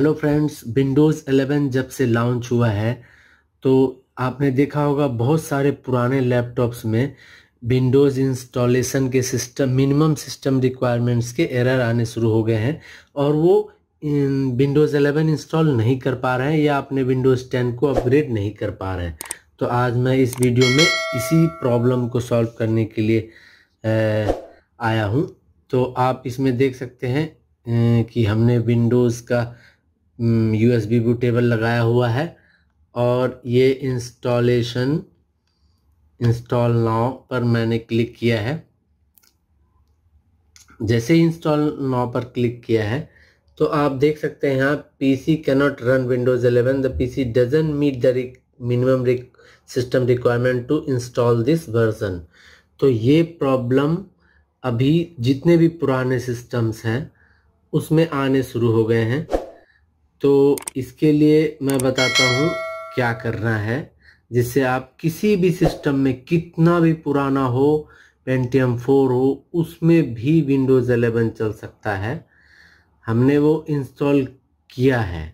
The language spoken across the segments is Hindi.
हेलो फ्रेंड्स विंडोज़ 11 जब से लॉन्च हुआ है तो आपने देखा होगा बहुत सारे पुराने लैपटॉप्स में विंडोज़ इंस्टॉलेशन के सिस्टम मिनिमम सिस्टम रिक्वायरमेंट्स के एरर आने शुरू हो गए हैं और वो विंडोज़ 11 इंस्टॉल नहीं कर पा रहे हैं या अपने विंडोज़ 10 को अपग्रेड नहीं कर पा रहे हैं तो आज मैं इस वीडियो में इसी प्रॉब्लम को सॉल्व करने के लिए आया हूँ तो आप इसमें देख सकते हैं कि हमने विंडोज़ का यू एस बी टेबल लगाया हुआ है और ये इंस्टॉलेशन इंस्टॉल नाव पर मैंने क्लिक किया है जैसे ही इंस्टॉल नाव पर क्लिक किया है तो आप देख सकते हैं यहाँ P C cannot run Windows eleven the P C doesn't meet the minimum system requirement to install this version तो ये प्रॉब्लम अभी जितने भी पुराने सिस्टम्स हैं उसमें आने शुरू हो गए हैं तो इसके लिए मैं बताता हूँ क्या करना है जिससे आप किसी भी सिस्टम में कितना भी पुराना हो पेंटियम फोर हो उसमें भी विंडोज़ एलेवन चल सकता है हमने वो इंस्टॉल किया है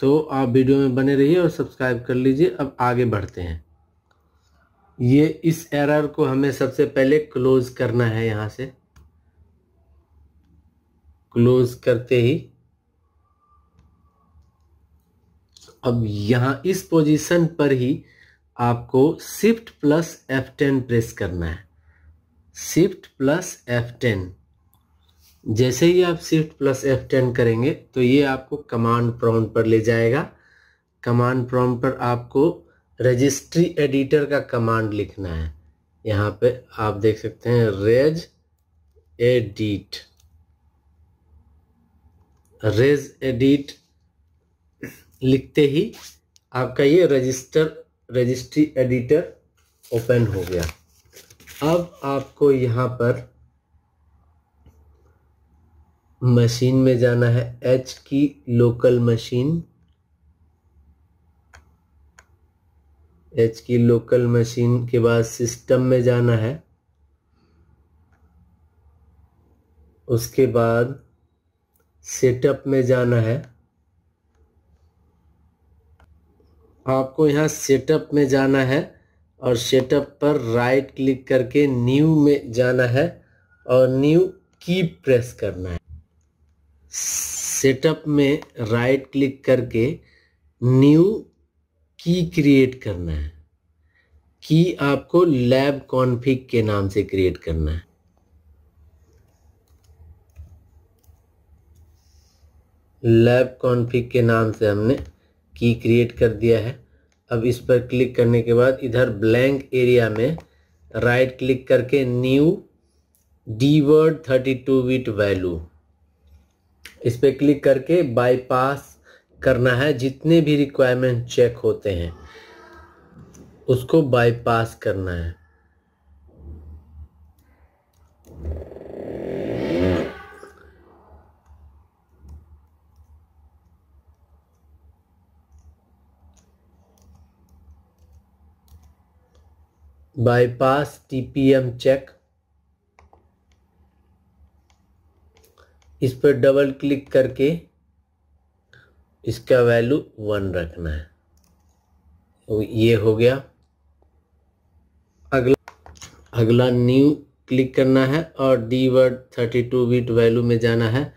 तो आप वीडियो में बने रहिए और सब्सक्राइब कर लीजिए अब आगे बढ़ते हैं ये इस एरर को हमें सबसे पहले क्लोज़ करना है यहाँ से क्लोज़ करते ही अब यहाँ इस पोजीशन पर ही आपको shift plus F ten press करना है शिफ्ट प्लस एफ टेन जैसे ही आप शिफ्ट प्लस एफ टेन करेंगे तो ये आपको कमांड प्रॉम्प्ट पर ले जाएगा कमांड प्रॉम्प्ट पर आपको रजिस्ट्री एडिटर का कमांड लिखना है यहाँ पे आप देख सकते हैं रेज एडिट रेज एडिट लिखते ही आपका ये रजिस्टर रजिस्ट्री एडिटर ओपन हो गया अब आपको यहाँ पर मशीन में जाना है H key local machine H key local machine के बाद सिस्टम में जाना है उसके बाद सेटअप में जाना है आपको यहाँ सेटअप में जाना है और सेटअप पर राइट क्लिक करके न्यू में जाना है और न्यू की प्रेस करना है सेटअप में राइट क्लिक करके न्यू की क्रिएट करना है की आपको लैब कॉन्फ़िग के नाम से क्रिएट करना है लैब कॉन्फ़िग के नाम से हमने की क्रिएट कर दिया है अब इस पर क्लिक करने के बाद इधर ब्लैंक एरिया में राइट क्लिक करके new D word thirty two bit value इस पर क्लिक करके बाईपास करना है जितने भी रिक्वायरमेंट चेक होते हैं उसको बाईपास करना है bypass TPM चेक इस पर डबल क्लिक करके इसका वैल्यू वन रखना है तो ये हो गया अगला अगला न्यू क्लिक करना है और D word thirty two bit value में जाना है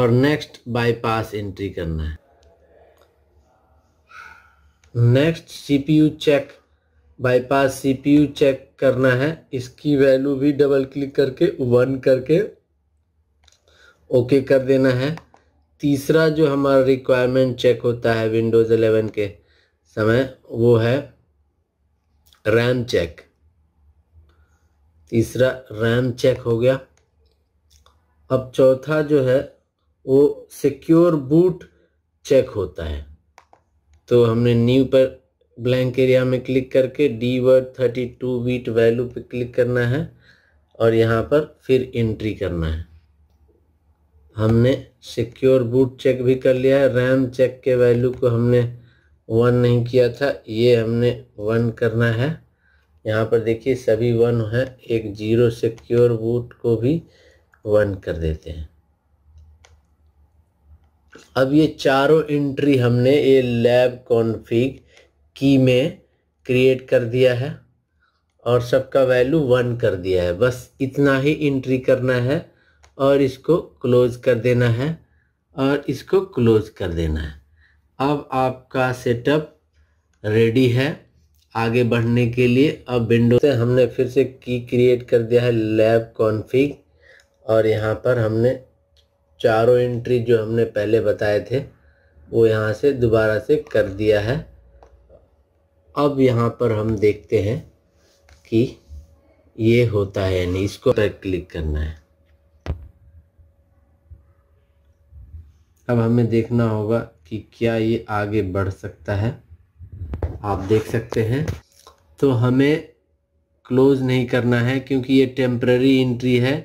और नेक्स्ट बाईपास एंट्री करना है next CPU check bypass CPU check करना है इसकी वैल्यू भी डबल क्लिक करके वन करके ओके कर देना है तीसरा जो हमारा रिक्वायरमेंट चेक होता है विंडोज़ 11 के समय वो है रैम चेक तीसरा रैम चेक हो गया अब चौथा जो है वो सिक्योर बूट चेक होता है तो हमने न्यू पर ब्लैंक एरिया में क्लिक करके D word thirty two bit value पे क्लिक करना है और यहाँ पर फिर एंट्री करना है हमने सिक्योर बूट चेक भी कर लिया है रैम चेक के वैल्यू को हमने वन नहीं किया था ये हमने वन करना है यहाँ पर देखिए सभी वन है एक जीरो सिक्योर बूट को भी वन कर देते हैं अब ये चारों एंट्री हमने ये लैब कॉन्फ़िग की में क्रिएट कर दिया है और सबका वैल्यू वन कर दिया है बस इतना ही इंट्री करना है और इसको क्लोज कर देना है और इसको क्लोज कर देना है अब आपका सेटअप रेडी है आगे बढ़ने के लिए अब विंडो से हमने फिर से की क्रिएट कर दिया है लैब कॉन्फ़िग और यहाँ पर हमने चारों एंट्री जो हमने पहले बताए थे वो यहाँ से दोबारा से कर दिया है अब यहाँ पर हम देखते हैं कि ये होता है यानी इसको पर क्लिक करना है अब हमें देखना होगा कि क्या ये आगे बढ़ सकता है आप देख सकते हैं तो हमें क्लोज नहीं करना है क्योंकि ये टेम्प्ररी एंट्री है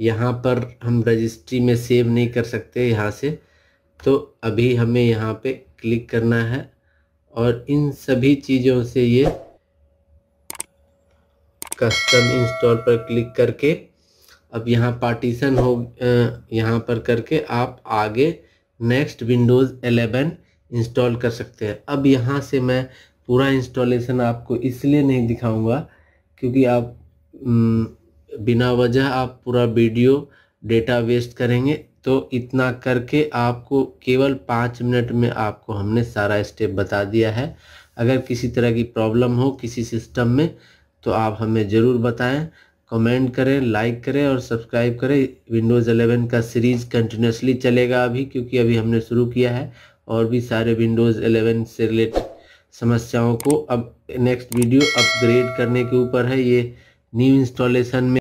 यहाँ पर हम रजिस्ट्री में सेव नहीं कर सकते यहाँ से तो अभी हमें यहाँ पे क्लिक करना है और इन सभी चीज़ों से ये कस्टम इंस्टॉल पर क्लिक करके अब यहाँ पार्टीशन हो यहाँ पर करके आप आगे नेक्स्ट विंडोज़ 11 इंस्टॉल कर सकते हैं अब यहाँ से मैं पूरा इंस्टॉलेशन आपको इसलिए नहीं दिखाऊंगा क्योंकि आप बिना वजह आप पूरा वीडियो डेटा वेस्ट करेंगे तो इतना करके आपको केवल पाँच मिनट में आपको हमने सारा स्टेप बता दिया है अगर किसी तरह की प्रॉब्लम हो किसी सिस्टम में तो आप हमें ज़रूर बताएं कमेंट करें लाइक करें और सब्सक्राइब करें विंडोज़ 11 का सीरीज़ कंटिन्यूसली चलेगा अभी क्योंकि अभी हमने शुरू किया है और भी सारे विंडोज़ एलेवन से रिलेटेड समस्याओं को अब नेक्स्ट वीडियो अपग्रेड करने के ऊपर है ये न्यू इंस्टॉलेशन में